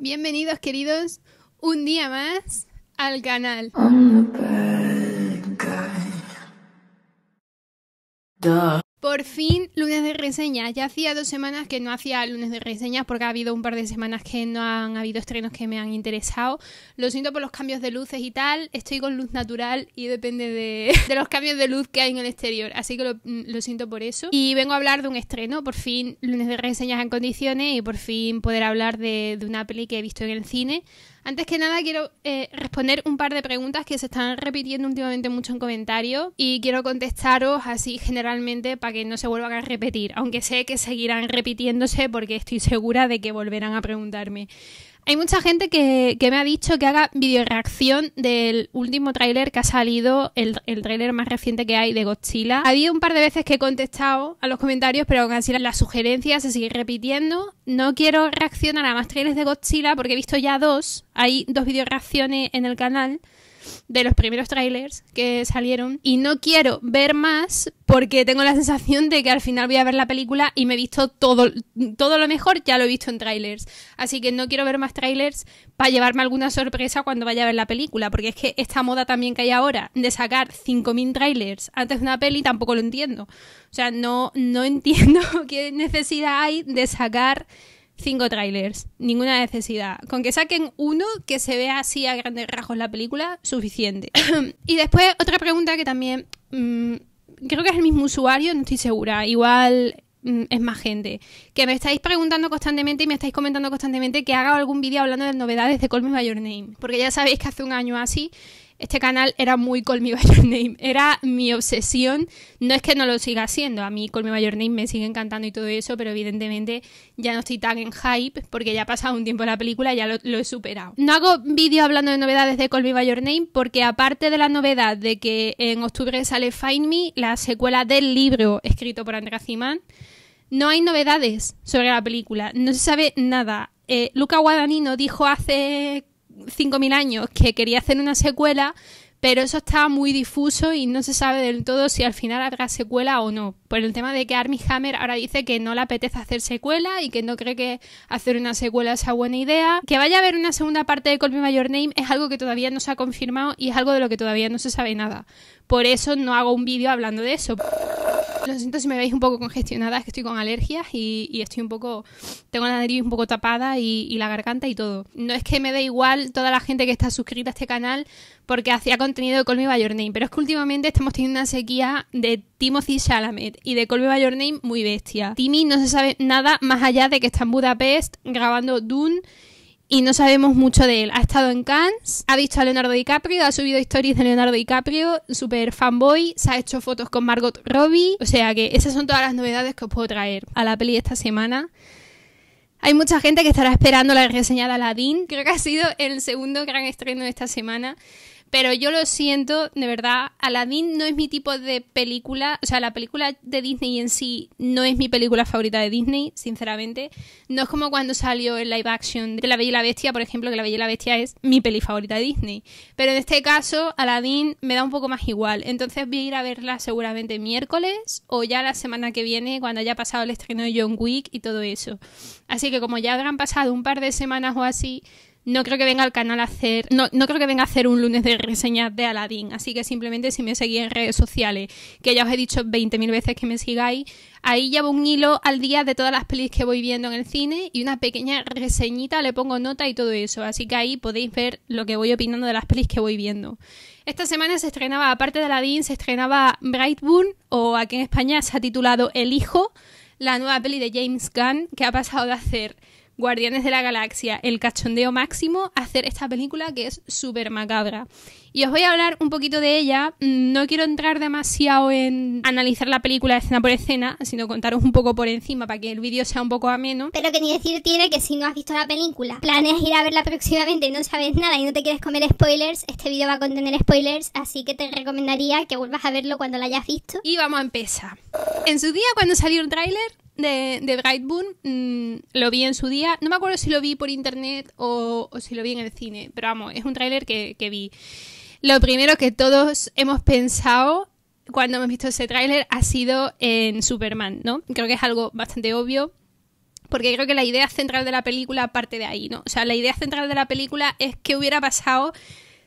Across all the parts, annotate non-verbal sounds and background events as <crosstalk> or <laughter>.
Bienvenidos queridos un día más al canal. Por fin, lunes de reseñas. Ya hacía dos semanas que no hacía lunes de reseñas porque ha habido un par de semanas que no han habido estrenos que me han interesado. Lo siento por los cambios de luces y tal. Estoy con luz natural y depende de, <laughs> los cambios de luz que hay en el exterior. Así que mm, lo, siento por eso. Y vengo a hablar de un estreno. Por fin, lunes de reseñas en condiciones y por fin poder hablar de una peli que he visto en el cine. Antes que nada, quiero eh, responder un par de preguntas que se están repitiendo últimamente mucho en comentarios y quiero contestaros así generalmente para que no se vuelvan a repetir, aunque sé que seguirán repitiéndose porque estoy segura de que volverán a preguntarme. Hay mucha gente que, me ha dicho que haga reacción del último tráiler que ha salido, el, el tráiler más reciente que hay de Godzilla. Ha habido un par de veces que he contestado a los comentarios, pero aún así las sugerencias se siguen repitiendo. No quiero reaccionar a más trailers de Godzilla porque he visto ya dos. Hay dos reacciones en el canal de los primeros trailers que salieron y no quiero ver más porque tengo la sensación de que al final voy a ver la película y me he visto todo, todo lo mejor, ya lo he visto en trailers. Así que no quiero ver más trailers para llevarme alguna sorpresa cuando vaya a ver la película, porque es que esta moda también que hay ahora de sacar 5.000 trailers antes de una peli tampoco lo entiendo. O sea, no, no <laughs> entiendo qué necesidad hay de sacar cinco trailers, ninguna necesidad. Con que saquen uno que se vea así a grandes rasgos la película, suficiente. <clears throat> y después otra pregunta que también mm, creo que es el mismo usuario, no estoy segura, igual mm, es más gente, que me estáis preguntando constantemente y me estáis comentando constantemente que haga algún vídeo hablando de novedades de Call Me By Your Name, porque ya sabéis que hace un año así este canal era muy Call Me By Your Name, era mi obsesión. No es que no lo siga siendo, a mí Call Me By Your Name me sigue encantando y todo eso, pero evidentemente ya no estoy tan en hype porque ya ha pasado un tiempo la película y ya lo, he superado. No hago vídeo hablando de novedades de Call Me By Your Name porque aparte de la novedad de que en octubre sale Find Me, la secuela del libro escrito por Andrea Zimán, no hay novedades sobre la película, no se sabe nada. Eh, Luca Guadagnino dijo hace 5.000 años que quería hacer una secuela, pero eso está muy difuso y no se sabe del todo si al final haga secuela o no por el tema de que Armie Hammer ahora dice que no le apetece hacer secuela y que no cree que hacer una secuela sea buena idea. Que vaya a haber una segunda parte de Call Me By Your Name es algo que todavía no se ha confirmado y es algo de lo que todavía no se sabe nada. Por eso no hago un vídeo hablando de eso. Lo siento si me veis un poco congestionada, es que estoy con alergias y, estoy un poco. Tengo la nariz un poco tapada y, y, la garganta y todo. No es que me dé igual toda la gente que está suscrita a este canal porque hacía contenido de Call Me By Your Name, pero es que últimamente estamos teniendo una sequía de Timothy Chalamet y de Colby By Your Name muy bestia. Timmy no se sabe nada más allá de que está en Budapest grabando Dune y no sabemos mucho de él. Ha estado en Cannes, ha visto a Leonardo DiCaprio, ha subido historias de Leonardo DiCaprio, super fanboy, se ha hecho fotos con Margot Robbie. O sea que esas son todas las novedades que os puedo traer a la peli esta semana. Hay mucha gente que estará esperando la reseña de Aladdin. Creo que ha sido el segundo gran estreno de esta semana. Pero yo lo siento, de verdad, Aladdin no es mi tipo de película, o sea, la película de Disney en sí no es mi película favorita de Disney, sinceramente. No es como cuando salió el live action de La Bella y la Bestia, por ejemplo, que La Bella y la Bestia es mi peli favorita de Disney. Pero en este caso, Aladdin me da un poco más igual. Entonces voy a ir a verla seguramente miércoles o ya la semana que viene, cuando haya pasado el estreno de John Wick y todo eso. Así que como ya habrán pasado un par de semanas o así, no creo que venga al canal a hacer, no, creo que venga a hacer un lunes de reseñas de Aladdin, así que simplemente si me seguís en redes sociales, que ya os he dicho 20.000 veces que me sigáis, ahí llevo un hilo al día de todas las pelis que voy viendo en el cine y una pequeña reseñita, le pongo nota y todo eso, así que ahí podéis ver lo que voy opinando de las pelis que voy viendo. Esta semana se estrenaba, aparte de Aladdin, se estrenaba Brightburn, o aquí en España se ha titulado El Hijo, la nueva peli de James Gunn, que ha pasado de hacer Guardianes de la Galaxia, el cachondeo máximo, hacer esta película que es súper macabra. Y os voy a hablar un poquito de ella. Mm, no quiero entrar demasiado en analizar la película escena por escena, sino contaros un poco por encima para que el vídeo sea un poco ameno. Pero que ni decir tiene que si no has visto la película, planeas ir a verla próximamente y no sabes nada y no te quieres comer spoilers, este vídeo va a contener spoilers, así que te recomendaría que vuelvas a verlo cuando la hayas visto. Y vamos a empezar. En su día, cuando salió el tráiler, de, de Brightburn mm, lo vi en su día. No me acuerdo si lo vi por internet o, si lo vi en el cine, pero vamos, es un tráiler que, que vi. Lo primero que todos hemos pensado cuando hemos visto ese tráiler ha sido en Superman, ¿no? Creo que es algo bastante obvio. Porque creo que la idea central de la película parte de ahí, ¿no? O sea, la idea central de la película es qué hubiera pasado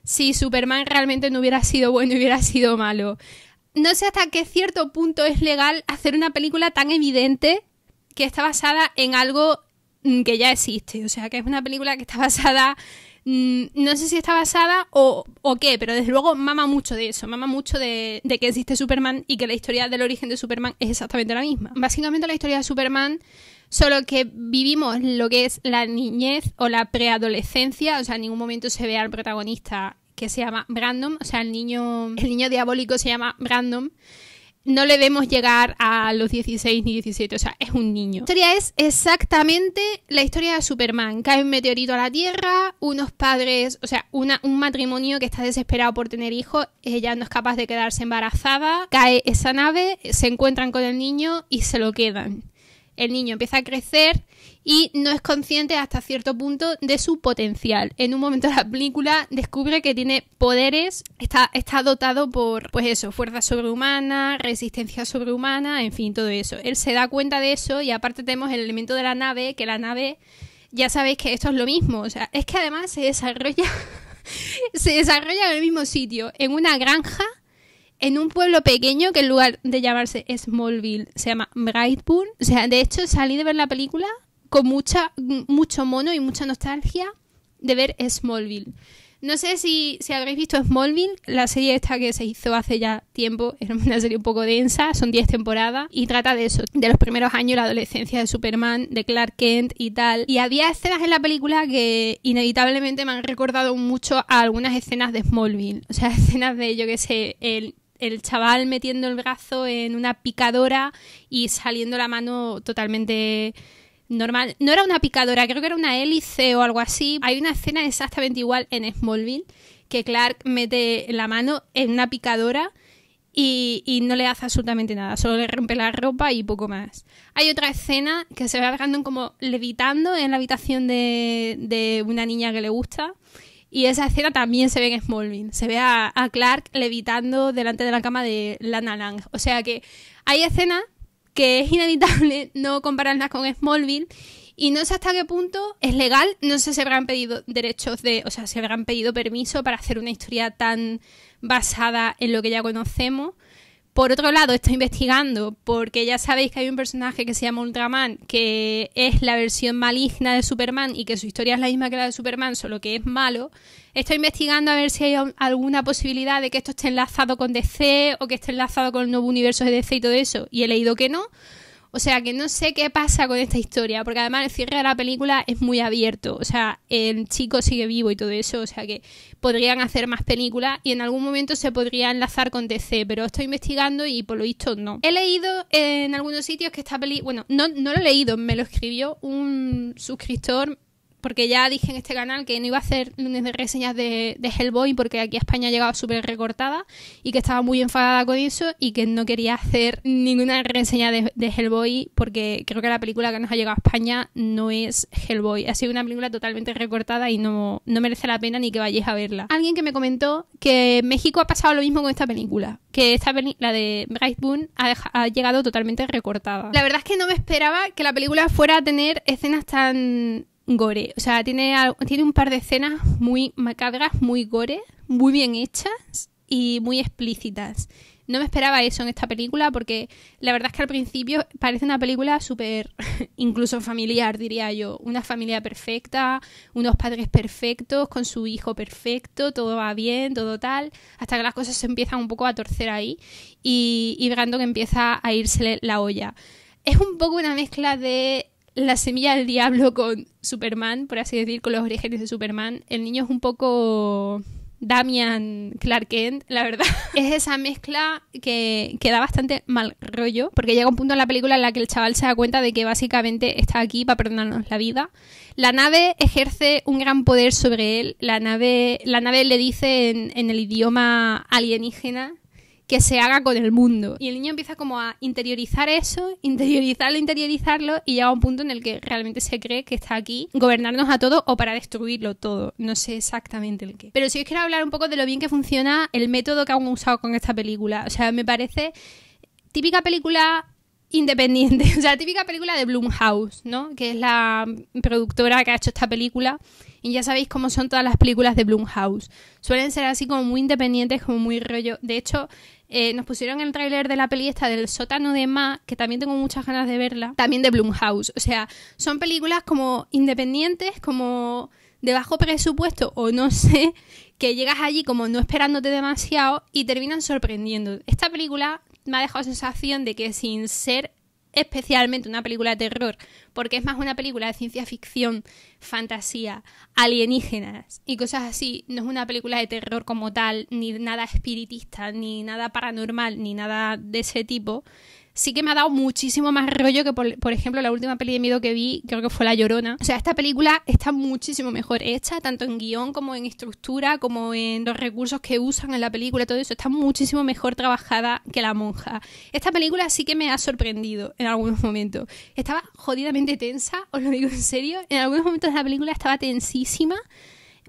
si Superman realmente no hubiera sido bueno y hubiera sido malo no sé hasta qué cierto punto es legal hacer una película tan evidente que está basada en algo mm, que ya existe. O sea, que es una película que está basada. Mm, no sé si está basada o, qué, pero desde luego mama mucho de eso, mama mucho de, de, que existe Superman y que la historia del origen de Superman es exactamente la misma. Básicamente la historia de Superman, solo que vivimos lo que es la niñez o la preadolescencia, o sea, en ningún momento se ve al protagonista que se llama Brandon, o sea, el niño, el niño diabólico se llama Brandon. No le vemos llegar a los 16 ni 17, o sea, es un niño. La historia es exactamente la historia de Superman. Cae un meteorito a la Tierra, unos padres, o sea, un matrimonio que está desesperado por tener hijos, ella no es capaz de quedarse embarazada, cae esa nave, se encuentran con el niño y se lo quedan el niño empieza a crecer y no es consciente hasta cierto punto de su potencial. En un momento de la película descubre que tiene poderes, está, está dotado por, pues eso, fuerza sobrehumana, resistencia sobrehumana, en fin, todo eso. Él se da cuenta de eso y aparte tenemos el elemento de la nave, que la nave, ya sabéis que esto es lo mismo, o sea, es que además se desarrolla, <laughs> se desarrolla en el mismo sitio, en una granja en un pueblo pequeño que en lugar de llamarse Smallville se llama Brightpool. O sea, de hecho salí de ver la película con mucha, mucho mono y mucha nostalgia de ver Smallville. No sé si, si habréis visto Smallville, la serie esta que se hizo hace ya tiempo, <laughs> era una serie un poco densa, son 10 temporadas, y trata de eso, de los primeros años, la adolescencia de Superman, de Clark Kent y tal. Y había escenas en la película que inevitablemente me han recordado mucho a algunas escenas de Smallville, o sea, <laughs> escenas de, yo qué sé, el el chaval metiendo el brazo en una picadora y saliendo la mano totalmente normal. No era una picadora, creo que era una hélice o algo así. Hay una escena exactamente igual en Smallville que Clark mete la mano en una picadora y, no le hace absolutamente nada, solo le rompe la ropa y poco más. Hay otra escena que se ve a como levitando en la habitación de, de una niña que le gusta y esa escena también se ve en Smallville. Se ve a, Clark levitando delante de la cama de Lana Lang. O sea que hay escenas que es inevitable <laughs> no compararlas con Smallville. Y no sé hasta qué punto es legal, no sé si habrán pedido derechos de, o sea, si habrán pedido permiso para hacer una historia tan basada en lo que ya conocemos. Por otro lado, estoy investigando porque ya sabéis que hay un personaje que se llama Ultraman, que es la versión maligna de Superman y que su historia es la misma que la de Superman, solo que es malo. Estoy investigando a ver si hay alguna posibilidad de que esto esté enlazado con DC o que esté enlazado con el nuevo universo de DC y todo eso. Y he leído que no, o sea que no sé qué pasa con esta historia, porque además el cierre de la película es muy abierto. O sea, el chico sigue vivo y todo eso. O sea que podrían hacer más películas y en algún momento se podría enlazar con DC, pero estoy investigando y por lo visto no. He leído en algunos sitios que esta película. Bueno, no, no lo he leído, me lo escribió un suscriptor porque ya dije en este canal que no iba a hacer lunes de reseñas de, Hellboy porque aquí a España ha llegado súper recortada y que estaba muy enfadada con eso y que no quería hacer ninguna reseña de, Hellboy porque creo que la película que nos ha llegado a España no es Hellboy. Ha sido una película totalmente recortada y no, no merece la pena ni que vayáis a verla. Alguien que me comentó que México ha pasado lo mismo con esta película, que esta la de Bryce Boone ha llegado totalmente recortada. La verdad es que no me esperaba que la película fuera a tener escenas tan gore. O sea, tiene, tiene un par de escenas muy macabras, muy gore, muy bien hechas y muy explícitas. No me esperaba eso en esta película porque la verdad es que al principio parece una película súper, <laughs> incluso familiar, diría yo. Una familia perfecta, unos padres perfectos, con su hijo perfecto, todo va bien, todo tal, hasta que las cosas se empiezan un poco a torcer ahí y, y que empieza a irse la olla. Es un poco una mezcla de la semilla del diablo con Superman, por así decir, con los orígenes de Superman. El niño es un poco Damian Clark Kent, la verdad. <laughs> Es esa mezcla que, da bastante mal rollo, porque llega un punto en la película en la que el chaval se da cuenta de que básicamente está aquí para perdonarnos la vida. La nave ejerce un gran poder sobre él. La nave, la nave le dice en el idioma alienígena que se haga con el mundo. Y el niño empieza como a interiorizar eso, <laughs> interiorizarlo, interiorizarlo y llega a un punto en el que realmente se cree que está aquí gobernarnos a todo o para destruirlo todo. No sé exactamente el qué. Pero si os quiero hablar un poco de lo bien que funciona el método que han usado con esta película. O sea, me parece típica película independiente, <laughs> o sea, típica película de Blumhouse, ¿no? Que es la productora que ha hecho esta película. Y ya sabéis cómo son todas las películas de Blumhouse. Suelen ser así como muy independientes, como muy rollo. De hecho, eh, nos pusieron el tráiler de la peli esta del sótano de Ma, que también tengo muchas ganas de verla. También de Blumhouse. O sea, son películas como independientes, como de bajo presupuesto o no sé, que llegas allí como no esperándote demasiado y terminan sorprendiendo. Esta película me ha dejado sensación de que sin ser especialmente una película de terror, porque es más una película de ciencia ficción, fantasía, alienígenas y cosas así. No es una película de terror como tal, ni nada espiritista, ni nada paranormal, ni nada de ese tipo sí que me ha dado muchísimo más rollo que, por, ejemplo, la última peli de miedo que vi, creo que fue La Llorona. O sea, esta película está muchísimo mejor hecha, tanto en guión como en estructura, como en los recursos que usan en la película, todo eso está muchísimo mejor trabajada que La Monja. Esta película sí que me ha sorprendido en algunos momentos. Estaba jodidamente tensa, os lo digo en serio. En algunos momentos de la película estaba tensísima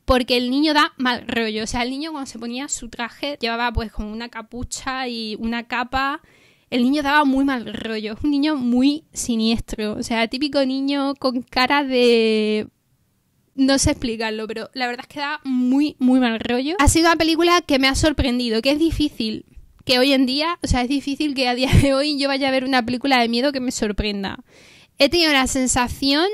porque el niño da mal rollo. O sea, el niño cuando se ponía su traje llevaba pues como una capucha y una capa el niño daba muy mal rollo, un niño muy siniestro, o sea, típico niño con cara de... No sé explicarlo, pero la verdad es que daba muy, muy mal rollo. Ha sido una película que me ha sorprendido, que es difícil, que hoy en día, o sea, es difícil que a día de hoy yo vaya a ver una película de miedo que me sorprenda. He tenido la sensación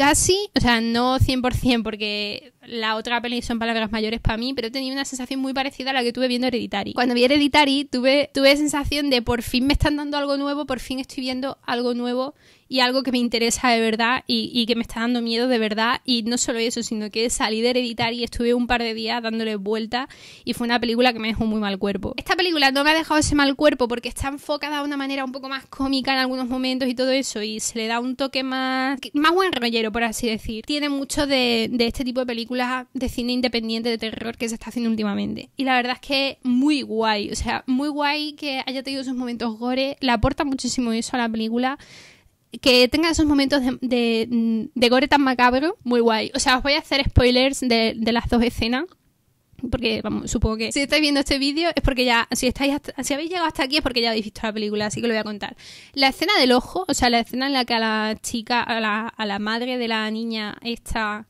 casi, o sea, no 100% porque la otra peli son palabras mayores para mí, pero tenía una sensación muy parecida a la que tuve viendo Hereditary. Cuando vi Hereditary tuve, tuve sensación de por fin me están dando algo nuevo, por fin estoy viendo algo nuevo y algo que me interesa de verdad y, que me está dando miedo de verdad. Y no solo eso, sino que salí de hereditar y estuve un par de días dándole vuelta y fue una película que me dejó muy mal cuerpo. Esta película no me ha dejado ese mal cuerpo porque está enfocada de una manera un poco más cómica en algunos momentos y todo eso y se le da un toque más, más buen rollero, por así decir. Tiene mucho de, de este tipo de películas de cine independiente de terror que se está haciendo últimamente. Y la verdad es que muy guay, o sea, muy guay que haya tenido sus momentos gore, le aporta muchísimo eso a la película que tenga esos momentos de, de, gore tan macabro, muy guay. O sea, os voy a hacer spoilers de, las dos escenas. Porque, vamos, supongo que si estáis viendo este vídeo es porque ya, si estáis si habéis llegado hasta aquí es porque ya habéis visto la película, así que lo voy a contar. La escena del ojo, o sea, la escena en la que a la chica, a la, a la madre de la niña esta,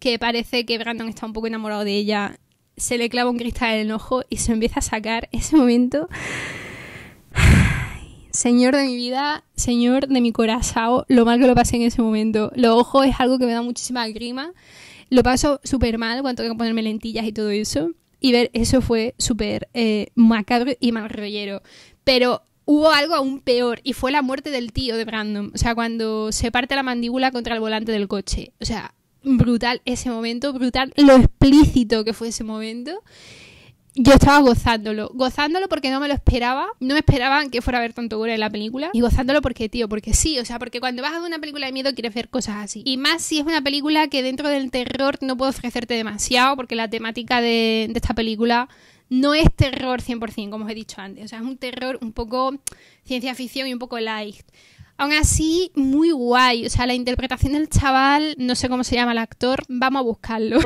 que parece que Brandon está un poco enamorado de ella, se le clava un cristal en el ojo y se empieza a sacar ese momento. Señor de mi vida, Señor de mi corazón, lo mal que lo pasé en ese momento. Lo ojo es algo que me da muchísima grima. Lo paso súper mal cuando tengo que ponerme lentillas y todo eso. Y ver eso fue súper eh, macabro y mal rollero. Pero hubo algo aún peor y fue la muerte del tío de Brandon. O sea, cuando se parte la mandíbula contra el volante del coche. O sea, brutal ese momento, brutal lo explícito que fue ese momento yo estaba gozándolo. Gozándolo porque no me lo esperaba. No me esperaban que fuera a ver tanto gore en la película. Y gozándolo porque, tío, porque sí. O sea, porque cuando vas a una película de miedo quieres ver cosas así. Y más si es una película que dentro del terror no puedo ofrecerte demasiado porque la temática de, esta película no es terror 100%, como os he dicho antes. O sea, es un terror un poco ciencia ficción y un poco light. Aún así, muy guay. O sea, la interpretación del chaval, no sé cómo se llama el actor, vamos a buscarlo.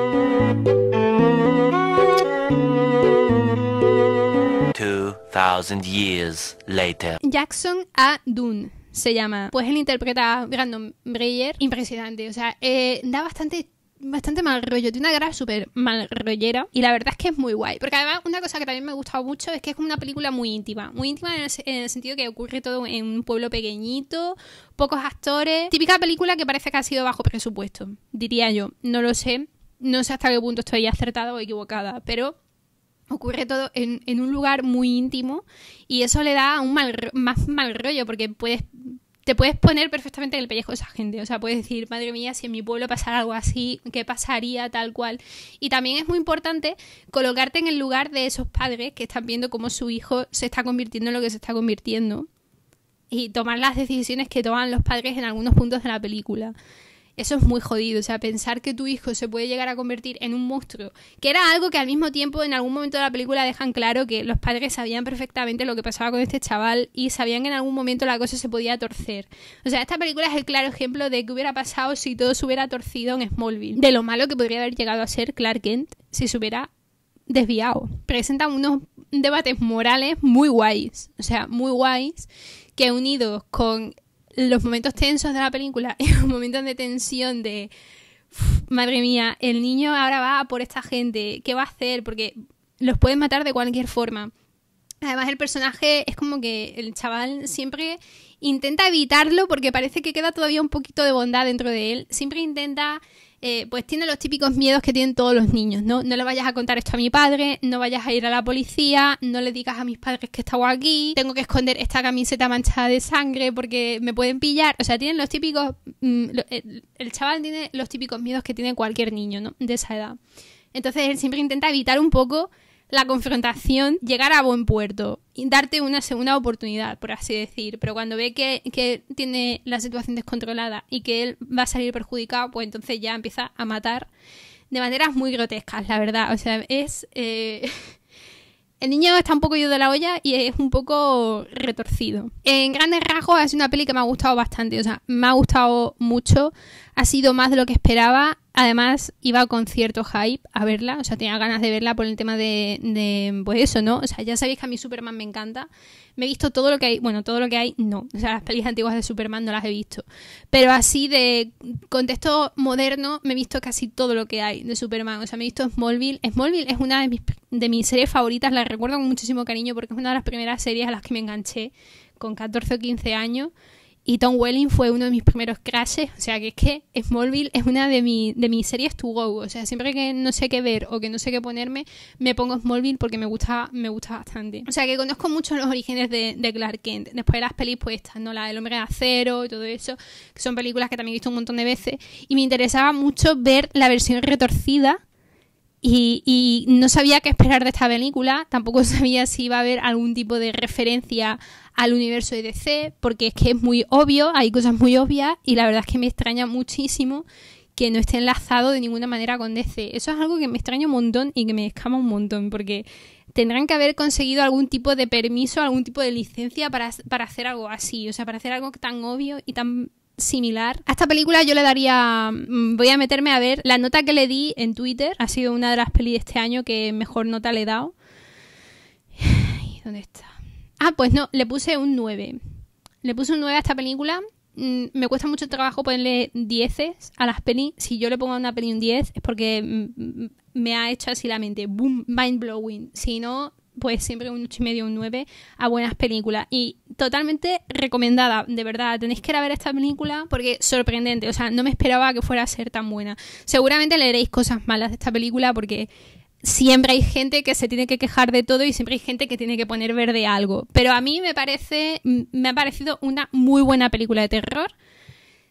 later. Jackson A. Dunn se llama. Pues él interpreta a Brandon Breyer. Impresionante. O sea, eh, da bastante bastante mal rollo, tiene una cara súper mal rollera y la verdad es que es muy guay. Porque además una cosa que también me ha gustado mucho es que es como una película muy íntima, muy íntima en el, en el, sentido que ocurre todo en un pueblo pequeñito, pocos actores, típica película que parece que ha sido bajo presupuesto, diría yo, no lo sé. No sé hasta qué punto estoy acertada o equivocada, pero ocurre todo en, un lugar muy íntimo y eso le da un mal, más mal rollo porque puedes te puedes poner perfectamente en el pellejo de esa gente. O sea, puedes decir, madre mía, si en mi pueblo pasara algo así, ¿qué pasaría tal cual? Y también es muy importante colocarte en el lugar de esos padres que están viendo cómo su hijo se está convirtiendo en lo que se está convirtiendo y tomar las decisiones que toman los padres en algunos puntos de la película. Eso es muy jodido, o sea, pensar que tu hijo se puede llegar a convertir en un monstruo, que era algo que al mismo tiempo en algún momento de la película dejan claro que los padres sabían perfectamente lo que pasaba con este chaval y sabían que en algún momento la cosa se podía torcer. O sea, esta película es el claro ejemplo de qué hubiera pasado si todo se hubiera torcido en Smallville, de lo malo que podría haber llegado a ser Clark Kent si se hubiera desviado. Presenta unos debates morales muy guays, o sea, muy guays, que unidos con los momentos tensos de la película y <laughs> los momentos de tensión de madre mía, el niño ahora va por esta gente, ¿qué va a hacer? Porque los pueden matar de cualquier forma. Además, el personaje es como que el chaval siempre intenta evitarlo porque parece que queda todavía un poquito de bondad dentro de él. Siempre intenta eh, pues tiene los típicos miedos que tienen todos los niños, ¿no? No le vayas a contar esto a mi padre, no vayas a ir a la policía, no le digas a mis padres que estado aquí, tengo que esconder esta camiseta manchada de sangre porque me pueden pillar. O sea, tienen los típicos... Mm, el, el chaval tiene los típicos miedos que tiene cualquier niño, ¿no? De esa edad. Entonces él siempre intenta evitar un poco la confrontación llegar a buen puerto y darte una segunda oportunidad, por así decir. Pero cuando ve que, tiene la situación descontrolada y que él va a salir perjudicado, pues entonces ya empieza a matar de maneras muy grotescas, la verdad. O sea, es... Eh, <laughs> el niño está un poco ido de la olla y es un poco retorcido. En grandes rasgos es una peli que me ha gustado bastante, o sea, me ha gustado mucho, ha sido más de lo que esperaba, Además, iba con cierto hype a verla, o sea, tenía ganas de verla por el tema de, pues eso, ¿no? O sea, ya sabéis que a mí Superman me encanta. Me he visto todo lo que hay, bueno, todo lo que hay, no. O sea, las pelis antiguas de Superman no las he visto. Pero así de contexto moderno, me he visto casi todo lo que hay de Superman. O sea, me he visto Smallville. Smallville es una de mis, de mis series favoritas, la recuerdo con muchísimo cariño porque es una de las primeras series a las que me enganché con 14 o 15 años. Y Tom Welling fue uno de mis primeros crashes, o sea que es que Smallville es una de, de mis series to go, o sea, siempre que no sé qué ver o que no sé qué ponerme, me pongo Smallville porque me gusta, me gusta bastante. O sea que conozco mucho los orígenes de, de Clark Kent, después de las pelis puestas, pues, ¿no? La del hombre de acero y todo eso, que son películas que también he visto un montón de veces, y me interesaba mucho ver la versión retorcida y, no sabía qué esperar de esta película, tampoco <laughs> sabía si iba a haber algún tipo de referencia al universo de DC, porque es que es muy obvio, hay cosas muy obvias, y la verdad es que me extraña muchísimo que no esté enlazado de ninguna manera con DC. Eso es algo que me extraña un montón y que me escama un montón, porque tendrán que haber conseguido algún tipo de permiso, algún tipo de licencia para, para hacer algo así, o sea, para hacer algo tan obvio y tan similar. A esta película yo le daría. Mm, voy a meterme a ver la nota que le di en Twitter. Ha sido una de las pelis de este año que mejor nota le he dado. <sighs> dónde está? Ah, pues no, le puse un 9. Le puse un 9 a esta película. Mm, me cuesta mucho trabajo ponerle 10 a las pelis. Si yo le pongo a una peli un 10 es porque mm, me ha hecho así la mente. Boom, mind blowing. Si no, pues siempre un 8 y medio, un 9 a buenas películas. Y totalmente recomendada, de verdad. Tenéis que ir a ver esta película porque sorprendente. O sea, no me esperaba que fuera a ser tan buena. Seguramente leeréis cosas malas de esta película porque siempre hay gente que se tiene que quejar de todo y siempre hay gente que tiene que poner verde algo. Pero a mí me parece, me ha parecido una muy buena película de terror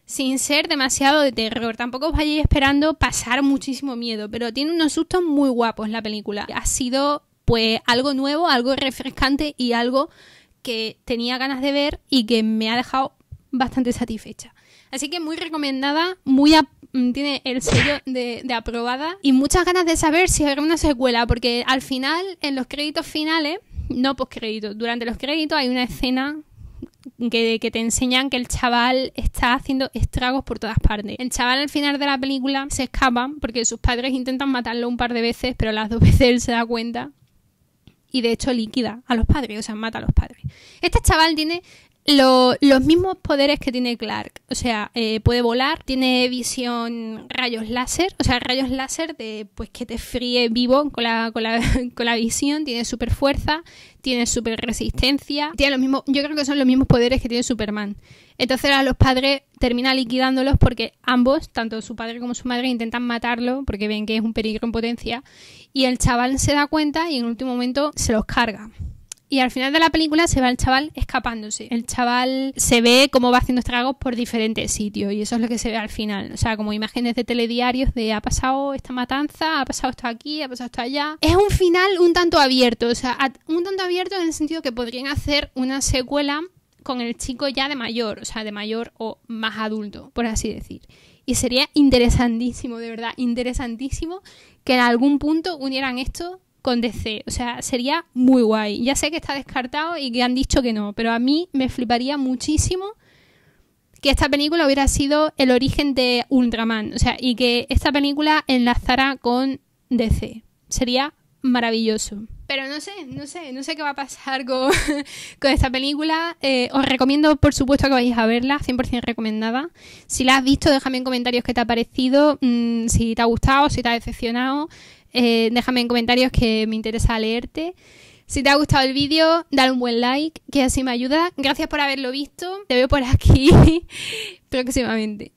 sin ser demasiado de terror. Tampoco os vayáis esperando pasar muchísimo miedo, pero tiene unos sustos muy guapos la película. Ha sido pues algo nuevo, algo refrescante y algo que tenía ganas de ver y que me ha dejado bastante satisfecha. Así que muy recomendada, muy mm, tiene el sello de, aprobada y muchas ganas de saber si habrá una secuela, porque al final, en los créditos finales, no postcréditos, durante los créditos hay una escena que, que, te enseñan que el chaval está haciendo estragos por todas partes. El chaval al final de la película se escapa porque sus padres intentan matarlo un par de veces, pero las dos <laughs> veces él se da cuenta y de hecho liquida a los padres, o sea, mata a los padres. Este chaval tiene los mismos poderes que tiene Clark. O sea, eh, puede volar, tiene visión rayos láser, o sea, rayos láser de pues que te fríe vivo con la, con la, <laughs> con la visión, tiene super fuerza, tiene super resistencia, tiene los mismos, yo creo que son los mismos poderes que tiene Superman. Entonces a los padres termina liquidándolos porque ambos, tanto su padre como su madre, intentan matarlo porque ven que es un peligro en potencia y el chaval se da cuenta y en último momento se los carga. Y al final de la película se va el chaval escapándose. El chaval se ve cómo va haciendo estragos por diferentes sitios y eso es lo que se ve al final. O sea, como imágenes de telediarios de ha pasado esta matanza, ha pasado esto aquí, ha pasado esto allá. Es un final un tanto abierto, o sea, un tanto abierto en el sentido que podrían hacer una secuela con el chico ya de mayor, o sea, de mayor o más adulto, por así decir. Y sería interesantísimo, de verdad, interesantísimo que en algún punto unieran esto con DC. O sea, sería muy guay. Ya sé que está descartado y que han dicho que no, pero a mí me fliparía muchísimo que esta película hubiera sido el origen de Ultraman. O sea, y que esta película enlazara con DC. Sería maravilloso. Pero no sé, no sé, no sé qué va a pasar <laughs> con, esta película. Eh, os recomiendo, por supuesto, que vayáis a verla, 100% recomendada. Si la has visto, déjame en comentarios qué te ha parecido, mm, si te ha gustado, si te ha decepcionado. Eh, déjame en comentarios que me interesa leerte. Si te ha gustado el vídeo, dale un buen like, que así me ayuda. Gracias por haberlo visto. Te veo por aquí <laughs> próximamente.